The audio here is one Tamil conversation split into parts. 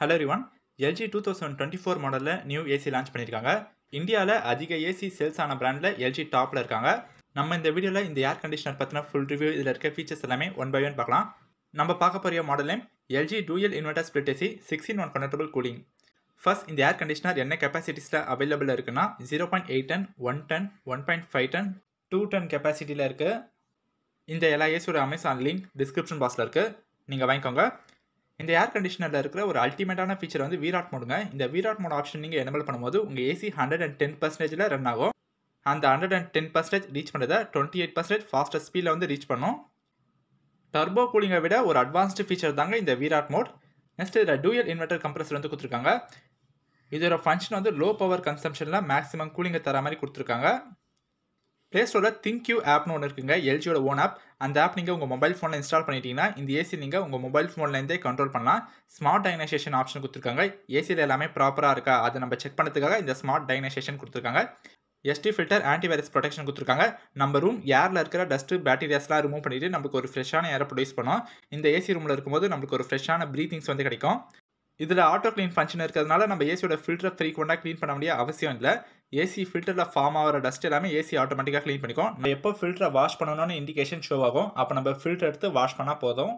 ஹலோ ரிவான் LG two thousand twenty four மாடலில் நியூ ஏசி லான்ச் பண்ணியிருக்காங்க இந்தியாவில் அதிக ஏசி சேல்ஸ் ஆன பிராண்டில் எல்ஜி டாப்பில் இருக்காங்க நம்ம இந்த வீடியோவில் இந்த ஏர் கண்டிஷனர் பற்றின ஃபுல் ரிவ்யூ இதில் இருக்க ஃபீச்சர்ஸ் எல்லாமே ஒன் பை ஒன் பார்க்கலாம் நம்ம பார்க்க போகிற model name LG dual inverter split AC six in one convertible cooling first இந்த ஏர் கண்டிஷனர் என்ன கெப்பாசிட்டிஸில் அவைலபிள் இருக்குன்னா zero point eight ton one ton one point five ton two ton கெப்பாசிட்டியில் இருக்குது இந்த எல்லா ஏசியோட அமேசான் லிங்க் டிஸ்கிரிப்ஷன் பாக்ஸில் இருக்குது நீங்கள் வாங்கிக்கோங்க இந்த ஏர் கண்டிஷனரில் இருக்கிற ஒரு அல்டிமேட்டான ஃபீச்சர் வந்து வீராட் மோடுங்க இந்த வீராட் மோட் ஆப்ஷன் நீங்கள் எனபிள் பண்ணும்போது உங்கள் AC hundred and ten percentage run ஆகும் அந்த hundred and ten percentage reach பண்ணுறதை டுவெண்ட்டி எயிட் பர்சன்டேஜ் ஃபாஸ்ட் ஸ்பீடில் வந்து ரீச் பண்ணும் டர்போ கூலிங்கை விட ஒரு அட்வான்ஸ்டு ஃபீச்சர் தாங்க இந்த வீராட் மோட் நெக்ஸ்ட் இதில் டூயல் இன்வெர்டர் கம்ப்ரஸர் வந்து கொடுத்துருக்காங்க இதோட ஃபங்க்ஷன் வந்து லோ பவர் கன்சம்ஷனில் மேக்ஸிமம் கூலிங்கை தர மாதிரி கொடுத்துருக்காங்க ப்ளே ஸ்டோரில் திங்க் யூ ஆப்னு ஒன்று இருக்குங்க எல்ஜியோட ஓன் ஆப் அந்த ஆப் நீங்கள் உங்கள் மொபைல் ஃபோனில் இன்ஸ்டால் பண்ணிட்டீங்கன்னா இந்த ஏசி நீங்கள் உங்கள் மொபைல் ஃபோன்லேருந்தே கண்ட்ரோல் பண்ணலாம் ஸ்மார்ட் டைனைசேஷன் ஆப்ஷன் கொடுத்துருக்காங்க ஏசியில் எல்லாமே ப்ராப்பராக இருக்கா அதை நம்ம செக் பண்ணுறதுக்காக இந்த ஸ்மார்ட் டைனைசேஷன் கொடுத்துருக்காங்க எஸ்டி ஃபில்டர் வைரஸ் ப்ரொடெக்ஷன் கொடுத்துருக்காங்க நம்ம ரூம் ஏரில் இருக்கிற டஸ்ட்டு பேக்டீரியாஸ்லாம் ரிமூவ் பண்ணிவிட்டு நமக்கு ஒரு ஃப்ரெஷ்ஷான ஏரை ப்ரொடியூஸ் பண்ணோம் இந்த ஏசி ரூமில் இருக்கும்போது நம்மளுக்கு ஒரு ஃப்ரெஷ்ஷான ப்ரீத்திங்ஸ் வந்து கிடைக்கும் இதில் ஆட்டோ க்ளீன் ஃபங்க்ஷன் இருக்கிறதுனால நம்ம ஏசியோட ஃபில்டரை ஃப்ரீக்வெண்ட்டாக க்ளீன் பண்ண முடிய அவசியம் இல்லை ஏசி ஃபில்டரில் ஃபார்ம் ஆகிற டஸ்ட் எல்லாமே ஏசி ஆட்டோமேட்டிக்காக க்ளீன் பண்ணிக்கும் நம்ம எப்போ ஃபில்டரை வாஷ் பண்ணணும்னு இண்டிகேஷன் ஷோ ஆகும் அப்போ நம்ம ஃபில்டர் எடுத்து வாஷ் பண்ணால் போதும்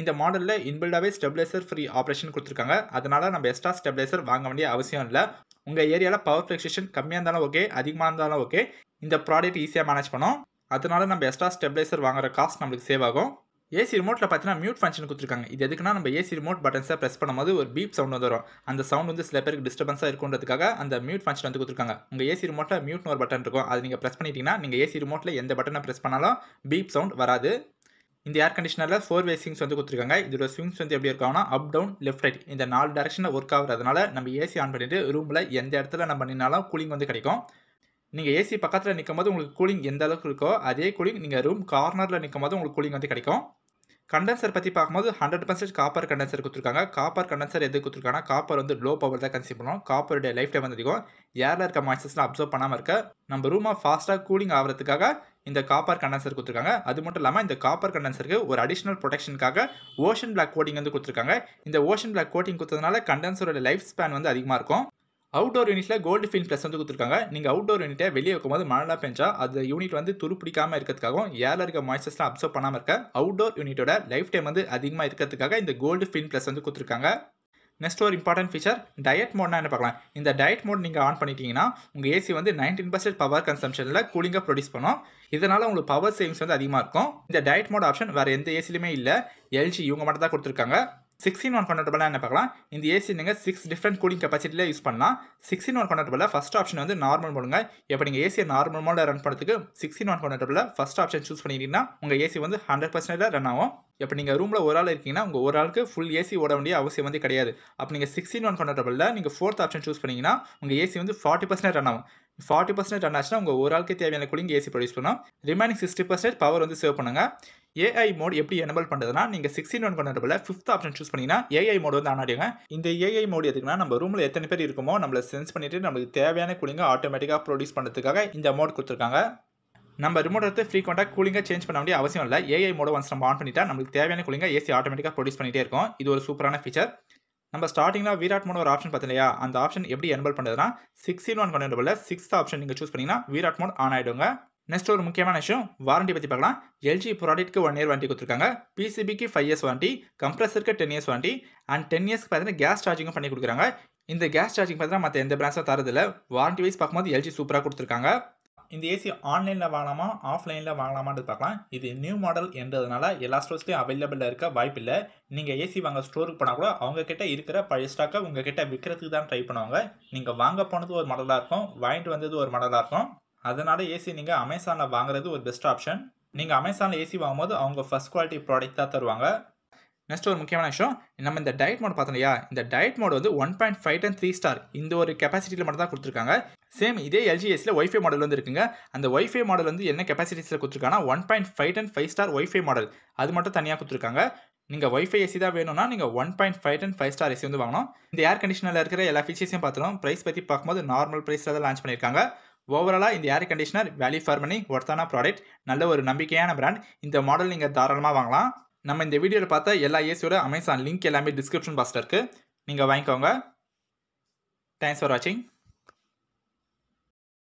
இந்த மாடலில் இன்பில்டாகவே ஸ்டெப்லைசர் ஃப்ரீ ஆப்ரேஷன் கொடுத்துருக்காங்க அதனால் நம்ம எக்ஸ்ட்ரா ஸ்டெப்லைசர் வாங்க வேண்டிய அவசியம் இல்லை உங்கள் ஏரியாவில் பவர் ஃப்ளக்ஷேஷன் கம்மியாக இருந்தாலும் ஓகே அதிகமாக இருந்தாலும் ஓகே இந்த ப்ராடக்ட் ஈஸியாக மேனேஜ் பண்ணோம் அதனால் நம்ம எக்ஸ்ட்ரா ஸ்டெப்லைசர் வாங்குற காஸ்ட் நம்மளுக்கு சேவ் ஆகும் ஏசி ரிமோட்டில் பார்த்தீங்கன்னா மியூட் ஃபங்க்ஷன் கொடுத்துருக்காங்க இது எதுக்குன்னா நம்ம ஏசி ரிமோட் பட்டன்ஸை ப்ரெஸ் பண்ணும்போது ஒரு பீப் சவுண்ட் வந்து வரும் அந்த சவுண்ட் வந்து சில பேருக்கு டிஸ்டர்பன்ஸாக இருக்கும்ன்றதுக்காக அந்த மியூட் ஃபங்க்ஷன் வந்து கொடுத்துருக்காங்க உங்கள் ஏசி ரிமோட்டில் மியூட்னு ஒரு பட்டன் இருக்கும் அது நீங்கள் ப்ரெஸ் பண்ணிட்டீங்கன்னா நீங்கள் ஏசி ரிமோட்டில் எந்த பட்டனை ப்ரெஸ் பண்ணாலும் பீப் சவுண்ட் வராது இந்த ஏர் கண்டிஷனரில் ஃபோர் வே ஸ்விங்ஸ் வந்து கொடுத்துருக்காங்க இதோட ஸ்விங்ஸ் வந்து எப்படி இருக்கும்னா அப் டவுன் லெஃப்ட் ரைட் இந்த நாலு டேரக்ஷனில் ஒர்க் ஆகுறதுனால நம்ம ஏசி ஆன் பண்ணிட்டு ரூமில் எந்த இடத்துல நம்ம நின்னாலும் கூலிங் வந்து கிடைக்கும் நீங்கள் ஏசி பக்கத்தில் நிற்கும் போது உங்களுக்கு கூலிங் எந்த அளவுக்கு இருக்கோ அதே கூலிங் நீங்கள் ரூம் கார்னரில் நிற்கும் போது உங்களுக்கு கூலிங் வந்து கிடைக்கும் கண்டென்சர் பற்றி பார்க்கும்போது ஹண்ட்ரட் பர்சன்டேஜ் காப்பர் கண்டென்சர் கொடுத்துருக்காங்க காப்பர் கண்டென்சர் எது கொடுத்துருக்காங்க காப்பர் வந்து லோ பவர் தான் கன்சியூம் பண்ணுவோம் காப்பருடைய லைஃப் டைம் வந்து அதிகம் ஏரில் இருக்க மாய்ச்சர்ஸ்லாம் அப்சர்வ் பண்ணாமல் இருக்க நம்ம ரூமாக ஃபாஸ்ட்டாக கூலிங் ஆகிறதுக்காக இந்த காப்பர் கண்டென்சர் கொடுத்துருக்காங்க அது மட்டும் இல்லாமல் இந்த காப்பர் கண்டென்சருக்கு ஒரு அடிஷனல் ப்ரொடெக்ஷனுக்காக ஓஷன் பிளாக் கோட்டிங் வந்து கொடுத்துருக்காங்க இந்த ஓஷன் பிளாக் கோட்டிங் கொடுத்ததுனால கண்டென்சரோட லைஃப் ஸ்பேன் வந்து அதிகமாக இருக்கும் அவுட்டோர் யூனிட்டில் கோல்டு ஃபீல் ப்ளஸ் வந்து கொடுத்துருக்காங்க நீங்கள் அவுட்டோர் யூனிட்டை வெளியே வைக்கும்போது மழைலாம் பெஞ்சா அது யூனிட் வந்து துருப்பிடிக்காம இருக்கிறதுக்காகவும் ஏரில் இருக்க மாய்ச்சர்ஸ்லாம் அப்சர்வ் பண்ணாம இருக்க அவுட்டோர் யூனிட்டோட லைஃப் டைம் வந்து அதிகமாக இருக்கிறதுக்காக இந்த கோல்டு ஃபீல் ப்ளஸ் வந்து கொடுத்துருக்காங்க நெக்ஸ்ட் ஒரு இம்பார்ட்டன்ட் ஃபீச்சர் டயட் மோட்னா என்ன பார்க்கலாம் இந்த டயட் மோட் நீங்கள் ஆன் பண்ணிட்டீங்கன்னா உங்கள் ஏசி வந்து நைன்டீன் பர்சன்ட் பவர் கன்சம்ஷனில் கூலிங்காக ப்ரொடியூஸ் பண்ணும் இதனால் உங்களுக்கு பவர் சேவிங்ஸ் வந்து அதிகமாக இருக்கும் இந்த டயட் மோட் ஆப்ஷன் வேறு எந்த ஏசிலையுமே இல்லை எல்ஜி இவங்க மட்டும் தான் கொடுத்துருக்காங்க சிக்ஸ்டின் ஒன் கன்வெர்ட்டபிளாக என்ன பார்க்கலாம் இந்த ஏசி நீங்கள் சிக்ஸ் டிஃப்ரெண்ட் கூலிங் கெப்பாசிட்டியில் யூஸ் பண்ணலாம் சிக்ஸ்டின் ஒன் கன்வெர்ட்டபிளில் ஃபஸ்ட் ஆப்ஷன் வந்து நார்மல் மோடுங்க இப்போ நீங்கள் ஏசியை நார்மல் மோடில் ரன் பண்ணுறதுக்கு சிக்ஸ்டின் ஒன் கன்வெர்ட்டபிளில் ஃபஸ்ட் ஆப்ஷன் சூஸ் பண்ணிட்டீங்கன்னா உங்கள் ஏசி வந்து ஹண்ட்ரட் பர்சன்டேஜ் ரன் ஆகும் இப்போ நீங்கள் ரூமில் ஒரு ஆள் இருக்கீங்கன்னா உங்கள் ஒரு ஆளுக்கு ஃபுல் ஏசி ஓட வேண்டிய அவசியம் வந்து கிடையாது அப்போ நீங்கள் சிக்ஸ்டின் ஒன் கன்வெர்ட்டபிளில் நீங்கள் ஃபோர்த் ஆப்ஷன் சூஸ் பண்ணிங்கன்னா உங்கள் ஏசி வந்து ஃபார்ட்டி பர்சன்டேஜ் ரன் ஆகும் ஃபார்ட்டி பர்சன்டேஜ் ரன் ஆச்சுன்னா உங்கள் ஒரு ஆளுக்கு தேவையான கூலிங் ஏசி ப்ரொடியூஸ் பண்ணோம் ரிமைனிங் சிக்ஸ்டி பர்சன்டேஜ் பவர் வந்து சேவ் பண்ணுங்க ஏஐ மோட் எப்படி எனபிள் பண்ணுறதுனா நீங்கள் சிக்ஸ்டின் ஒன் பண்ணுறதுல ஃபிஃப்த் ஆப்ஷன் சூஸ் பண்ணிங்கன்னா ஏஐ மோட் வந்து ஆன் ஆடிங்க இந்த ஏஐ மோட் எதுக்குன்னா நம்ம ரூமில் எத்தனை பேர் இருக்குமோ நம்மளை சென்ஸ் பண்ணிவிட்டு நம்மளுக்கு தேவையான கூலிங்கை ஆட்டோமேட்டிக்காக ப்ரொடியூஸ் பண்ணுறதுக்காக இந்த மோட் கொடுத்துருக்காங்க நம்ம ரிமோட் எடுத்து ஃப்ரீக்வெண்ட்டாக கூலிங்காக சேஞ்ச் பண்ண வேண்டிய அவசியம் இல்லை ஏஐ மோட் ஒன்ஸ் நம்ம ஆன் பண்ணிட்டா நம்மளுக்கு தேவையான கூலிங்காக ஏசி ஆட்டோமேட்டிக்காக ப்ரொடியூஸ் பண்ணிகிட்டே இருக்கும் இது ஒரு சூப்பரான ஃபீச்சர் நம்ம ஸ்டார்டிங்கில் விராட் மோன் ஒரு ஆப்ஷன் பார்த்தலையா அந்த ஆப்ஷன் எப்படி என்பல் பண்ணுறதுனா சிக்ஸ் இன் ஒன் கொண்டு சிக்ஸ்த் ஆப்ஷன் நீங்கள் சூஸ் பண்ணிங்கன்னா விராட் மோன் ஆன் ஆகிடுங்க நெக்ஸ்ட் ஒரு முக்கியமான விஷயம் வாரண்டி பற்றி பார்க்கலாம் எல்ஜி ப்ராடக்ட்க்கு ஒன் இயர் வாரண்டி கொடுத்துருக்காங்க பிசிபிக்கு ஃபைவ் இயர்ஸ் வாரண்டி கம்ப்ரஸருக்கு ten years warranty and ten இயர்ஸ்க்கு பார்த்தீங்கன்னா கேஸ் சார்ஜிங்கும் பண்ணி கொடுக்குறாங்க இந்த கேஸ் சார்ஜிங் பார்த்தீங்கன்னா மற்ற எந்த பிரான்ஸும் தரதில்லை வாரண்டி வைஸ் பார்க்கும்போது எல்ஜி சூப்பராக கொடுத்துருக்காங்க இந்த ஏசி ஆன்லைனில் வாங்கலாமா ஆஃப்லைனில் வாங்கலாமான்னு பார்க்கலாம் இது நியூ மாடல் என்றதுனால எல்லா ஸ்டோர்ஸ்லையும் அவைலபிளாக இருக்க வாய்ப்பில்லை நீங்கள் ஏசி வாங்க ஸ்டோருக்கு போனால் கூட அவங்கக்கிட்ட இருக்கிற பழைய ஸ்டாக்கை உங்ககிட்ட விற்கிறதுக்கு தான் ட்ரை பண்ணுவாங்க நீங்கள் வாங்க போனது ஒரு மாடலாக இருக்கும் வாங்கிட்டு வந்தது ஒரு மாடலாக இருக்கும் அதனால் ஏசி நீங்கள் அமேசானில் வாங்குறது ஒரு பெஸ்ட் ஆப்ஷன் நீங்கள் அமேசானில் ஏசி வாங்கும்போது அவங்க ஃபஸ்ட் குவாலிட்டி ப்ராடக்ட் தான் தருவாங்க நெக்ஸ்ட் ஒரு முக்கியமான விஷயம் நம்ம இந்த டயட் மோட் பார்த்தோம் இந்த டயட் மோட் வந்து one point five and three star இந்த ஒரு கெப்பாசிட்டியில் மட்டும் தான் கொடுத்துருக்காங்க சேம் இதே எல்ஜிஎஸில் ஒய்ஃபை மாடல் வந்து இருக்குங்க அந்த ஒய்ஃபை மாடல் வந்து என்ன கெப்பாசிட்டிஸில் கொடுத்துருக்காங்கன்னா one point five ten five star WiFi model அது மட்டும் தனியாக கொடுத்துருக்காங்க நீங்கள் ஒய்ஃபை ஏசி தான் வேணும்னா நீங்கள் one point five and five star AC வந்து வாங்கணும் இந்த ஏர் கண்டிஷனில் இருக்கிற எல்லா ஃபீச்சர்ஸையும் பார்த்துருவோம் ப்ரைஸ் பற்றி பார்க்கும்போது நார்மல் ப்ரைஸில் தான் லான்ச் பண்ணியிருக்காங்க ஓவராலாக இந்த ஏர் கண்டிஷனர் வேல்யூ ஃபார் பண்ணி ஒர்த்தான ப்ராடக்ட் நல்ல ஒரு நம்பிக்கையான பிராண்ட் இந்த மாடல் நீங்கள் தாராளமாக வாங்கலாம் நம்ம இந்த வீடியோவில் பார்த்தா எல்லா ஏசியோட அமேசான் லிங்க் எல்லாமே டிஸ்கிரிப்ஷன் பாக்ஸில் இருக்குது நீங்கள் வாங்கிக்கோங்க தேங்க்ஸ் ஃபார் வாட்சிங்